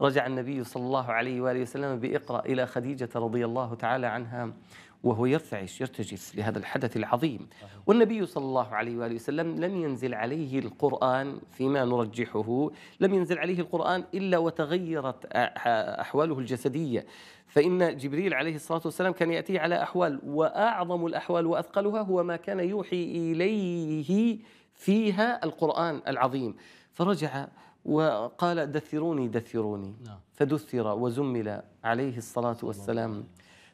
رجع النبي صلى الله عليه وآله وسلم بإقرأ إلى خديجة رضي الله تعالى عنها وهو يرتعش يرتجف لهذا الحدث العظيم والنبي صلى الله عليه وآله وسلم لم ينزل عليه القرآن فيما نرجحه لم ينزل عليه القرآن إلا وتغيرت أحواله الجسدية فإن جبريل عليه الصلاة والسلام كان يأتيه على أحوال وأعظم الأحوال وأثقلها هو ما كان يوحي إليه فيها القرآن العظيم فرجع وقال دثروني دثروني نعم. فدثر وزمل عليه الصلاة والسلام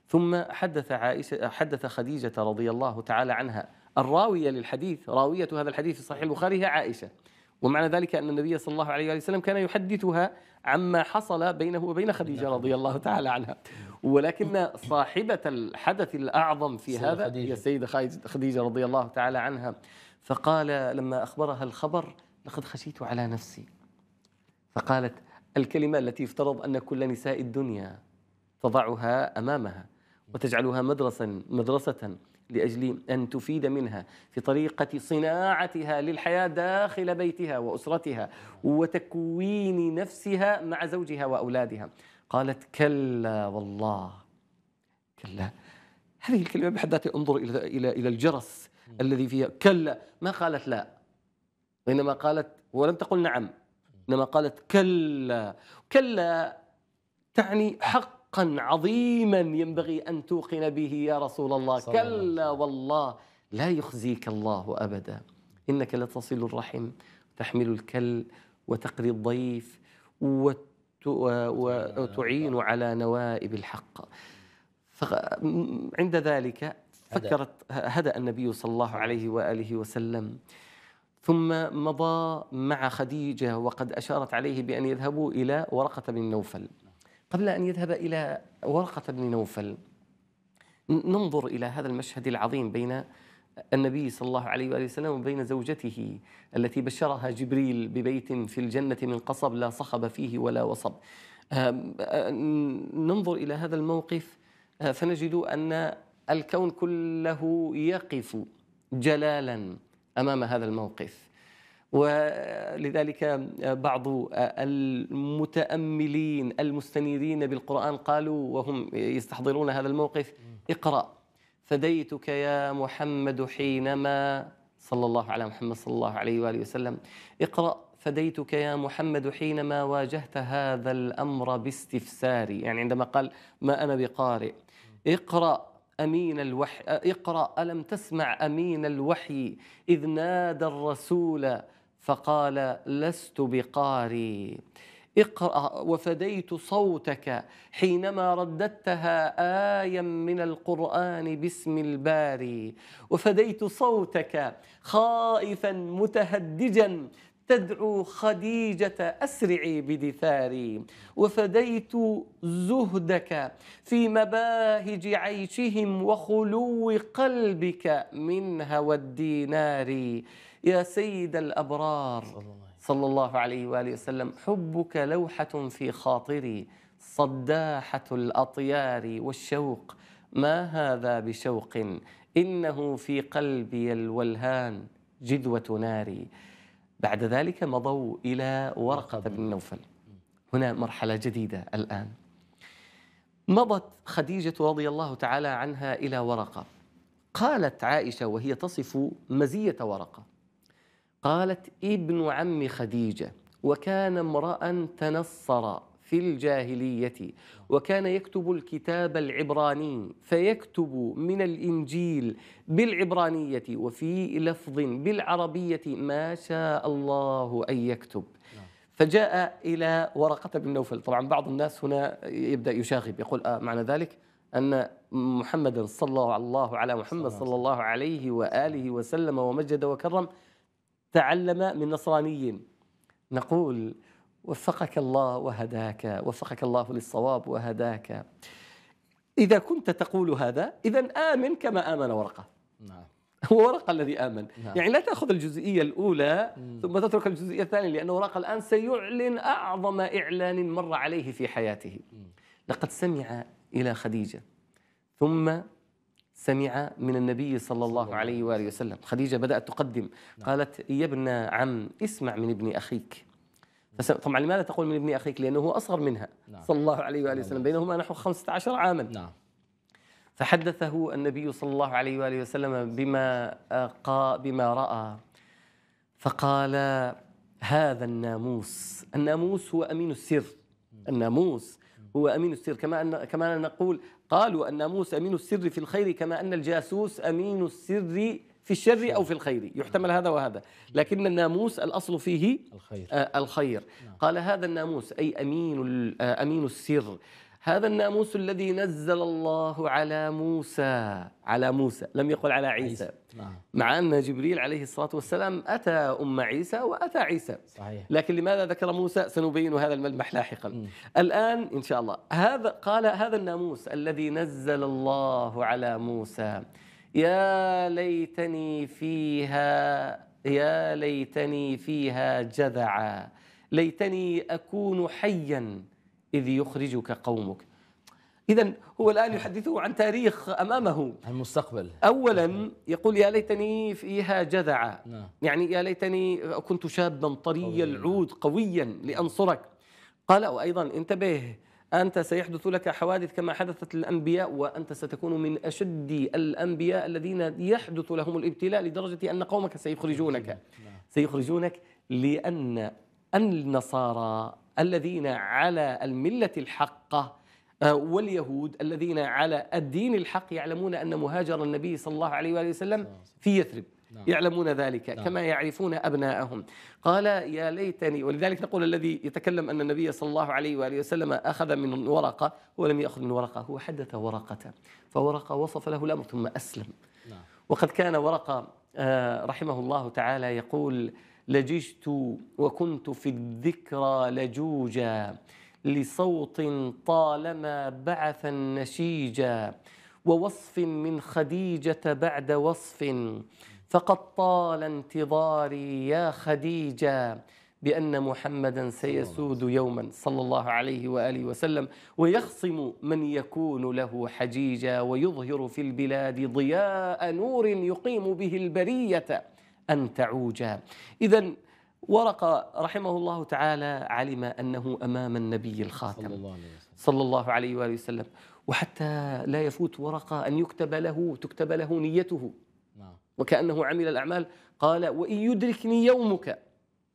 ثم حدث عائشة حدث خديجة رضي الله تعالى عنها الراوية للحديث راوية هذا الحديث في صحيح البخاري هي عائشة ومعنى ذلك أن النبي صلى الله عليه وسلم كان يحدثها عما حصل بينه وبين خديجة رضي الله تعالى عنها ولكن صاحبة الحدث الأعظم في هذا هي السيدة خديجة رضي الله تعالى عنها فقال لما أخبرها الخبر لقد خشيت على نفسي فقالت الكلمة التي يفترض أن كل نساء الدنيا تضعها أمامها وتجعلها مدرسة مدرسة لأجل أن تفيد منها في طريقة صناعتها للحياة داخل بيتها وأسرتها وتكوين نفسها مع زوجها وأولادها قالت كلا والله كلا هذه الكلمة بحد ذاتها انظر إلى إلى إلى الجرس الذي فيها كلا ما قالت لا وإنما قالت ولم تقل نعم إنما قالت كلا كلا تعني حقا عظيما ينبغي أن توقن به يا رسول الله كلا والله لا يخزيك الله أبدا إنك لتصل الرحم تحمل الكل وتقري الضيف وتعين على نوائب الحق عند ذلك فكرت هدأ النبي صلى الله عليه وآله وسلم ثم مضى مع خديجة وقد أشارت عليه بأن يذهبوا إلى ورقة بن نوفل قبل أن يذهب إلى ورقة بن نوفل ننظر إلى هذا المشهد العظيم بين النبي صلى الله عليه وآله وسلم وبين زوجته التي بشرها جبريل ببيت في الجنة من قصب لا صخب فيه ولا وصب آه، آه، ننظر إلى هذا الموقف آه، فنجد أن الكون كله يقف جلالاً امام هذا الموقف ولذلك بعض المتاملين المستنيرين بالقران قالوا وهم يستحضرون هذا الموقف اقرا فديتك يا محمد حينما صلى الله على محمد صلى الله عليه واله وسلم اقرا فديتك يا محمد حينما واجهت هذا الامر باستفساري يعني عندما قال ما انا بقارئ اقرا أمين الوحي اقرأ ألم تسمع أمين الوحي إذ نادى الرسول فقال لست بقاري اقرأ وفديت صوتك حينما رددتها آية من القرآن باسم الباري وفديت صوتك خائفا متهدجا تدعو خديجة أسرعي بدثاري وفديت زهدك في مباهج عيشهم وخلو قلبك من هوى الدينار يا سيد الأبرار صلى الله عليه وآله وسلم حبك لوحة في خاطري صداحة الأطيار والشوق ما هذا بشوق إنه في قلبي الولهان جذوة ناري بعد ذلك مضوا إلى ورقة بن نوفل هنا مرحلة جديدة الآن مضت خديجة رضي الله تعالى عنها إلى ورقة قالت عائشة وهي تصف مزية ورقة قالت ابن عم خديجة وكان امرأ تنصر في الجاهلية وكان يكتب الكتاب العبراني فيكتب من الإنجيل بالعبرانية وفي لفظ بالعربية ما شاء الله أن يكتب نعم. فجاء إلى ورقة بن نوفل طبعا بعض الناس هنا يبدأ يشاغب يقول آه معنى ذلك أن محمدا صلى الله على محمد صلى الله عليه وآله وسلم ومجد وكرم تعلم من نصراني نقول وفقك الله وهداك وفقك الله للصواب وهداك إذا كنت تقول هذا إذا آمن كما آمن ورقة نعم هو ورقة الذي آمن نعم. يعني لا تأخذ الجزئية الأولى مم. ثم تترك الجزئية الثانية لأن ورقة الآن سيعلن أعظم إعلان مر عليه في حياته مم. لقد سمع إلى خديجة ثم سمع من النبي صلى الله عليه وآله وسلم خديجة بدأت تقدم نعم. قالت يا ابن عم اسمع من ابن أخيك بس طبعا لماذا تقول من ابن اخيك؟ لانه هو اصغر منها نعم. صلى الله عليه واله وسلم نعم. بينهما نحو 15 عاما نعم فحدثه النبي صلى الله عليه واله وسلم بما قا بما راى فقال هذا الناموس الناموس هو امين السر الناموس هو امين السر كما ان كما نقول قالوا الناموس امين السر في الخير كما ان الجاسوس امين السر في الشر أو في الخير يحتمل هذا وهذا لكن الناموس الأصل فيه الخير, آه، الخير. نعم. قال هذا الناموس أي أمين, آه، أمين السر هذا الناموس الذي نزل الله على موسى على موسى لم يقل على عيسى نعم. مع أن جبريل عليه الصلاة والسلام أتى أم عيسى وأتى عيسى صحيح. لكن لماذا ذكر موسى سنبين هذا الملمح لاحقا م. الآن إن شاء الله هذا قال هذا الناموس الذي نزل الله على موسى يا ليتني فيها يا ليتني فيها جذعا ليتني أكون حيا إذ يخرجك قومك إذا هو الآن يحدثه عن تاريخ أمامه عن المستقبل أولا يقول يا ليتني فيها جذعا نعم. يعني يا ليتني كنت شابا طري العود قويا لأنصرك قال وأيضا انتبه أنت سيحدث لك حوادث كما حدثت للأنبياء وأنت ستكون من أشد الأنبياء الذين يحدث لهم الابتلاء لدرجة أن قومك سيخرجونك نعم. سيخرجونك لأن النصارى الذين على الملة الحقة آه، واليهود الذين على الدين الحق يعلمون أن مهاجر النبي صلى الله عليه وآله وسلم في يثرب نعم. يعلمون ذلك نعم. كما يعرفون أبناءهم قال يا ليتني ولذلك نقول الذي يتكلم أن النبي صلى الله عليه وآله وسلم أخذ من ورقة ولم يأخذ من ورقة هو حدث ورقة فورقة وصف له الأمر ثم أسلم نعم. وقد كان ورقة آه، رحمه الله تعالى يقول لججت وكنت في الذكرى لجوجا لصوت طالما بعث النشيجا ووصف من خديجة بعد وصف فقد طال انتظاري يا خديجة بأن محمدا سيسود يوما صلى الله عليه وآله وسلم ويخصم من يكون له حجيجا ويظهر في البلاد ضياء نور يقيم به البرية أن تعوجا إذا ورقة رحمه الله تعالى علم أنه أمام النبي الخاتم صلى الله عليه وسلم, صلى الله عليه وآله وسلم وحتى لا يفوت ورقة أن يكتب له تكتب له نيته نعم وكأنه عمل الأعمال قال وإن يدركني يومك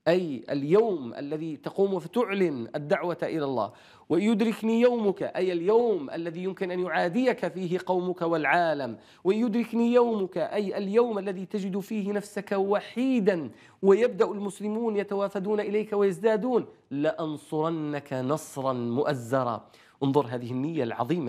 أي اليوم الذي تقوم فتعلن الدعوة إلى الله وإن يدركني يومك أي اليوم الذي يمكن أن يعاديك فيه قومك والعالم وإن يدركني يومك أي اليوم الذي تجد فيه نفسك وحيدا ويبدأ المسلمون يتوافدون إليك ويزدادون لأنصرنك نصرا مؤزرا انظر هذه النية العظيمة